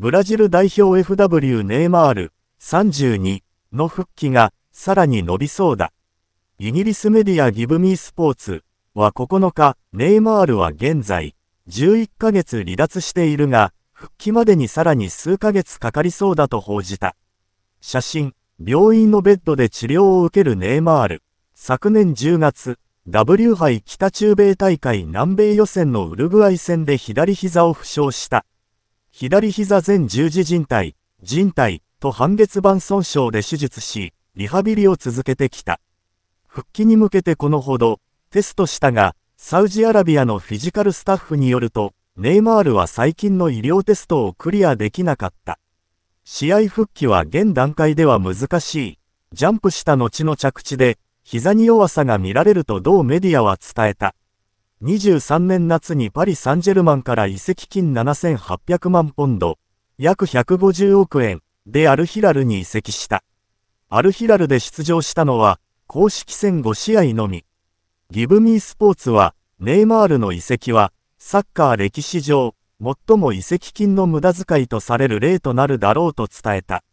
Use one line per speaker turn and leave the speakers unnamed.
ブラジル代表 FW ネイマール32の復帰がさらに伸びそうだ。イギリスメディアギブミースポーツは9日、ネイマールは現在11ヶ月離脱しているが、復帰までにさらに数ヶ月かかりそうだと報じた。写真、病院のベッドで治療を受けるネイマール。昨年10月、W 杯北中米大会南米予選のウルグアイ戦で左膝を負傷した。左膝前十字靭帯、靭帯と半月板損傷で手術し、リハビリを続けてきた。復帰に向けてこのほど、テストしたが、サウジアラビアのフィジカルスタッフによると、ネイマールは最近の医療テストをクリアできなかった。試合復帰は現段階では難しい。ジャンプした後の着地で、膝に弱さが見られると同メディアは伝えた。23年夏にパリ・サンジェルマンから移籍金7800万ポンド、約150億円でアルヒラルに移籍した。アルヒラルで出場したのは、公式戦5試合のみ。ギブミースポーツは、ネイマールの移籍は、サッカー歴史上、最も移籍金の無駄遣いとされる例となるだろうと伝えた。